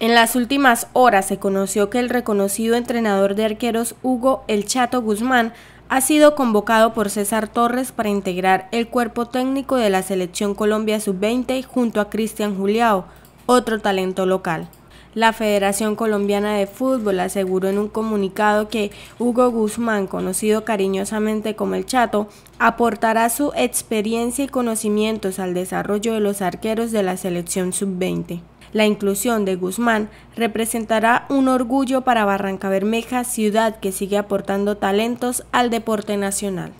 En las últimas horas se conoció que el reconocido entrenador de arqueros Hugo El Chato Guzmán ha sido convocado por César Torres para integrar el cuerpo técnico de la Selección Colombia Sub-20 junto a Cristian Juliao, otro talento local. La Federación Colombiana de Fútbol aseguró en un comunicado que Hugo Guzmán, conocido cariñosamente como el Chato, aportará su experiencia y conocimientos al desarrollo de los arqueros de la selección sub-20. La inclusión de Guzmán representará un orgullo para Barranca Bermeja, ciudad que sigue aportando talentos al deporte nacional.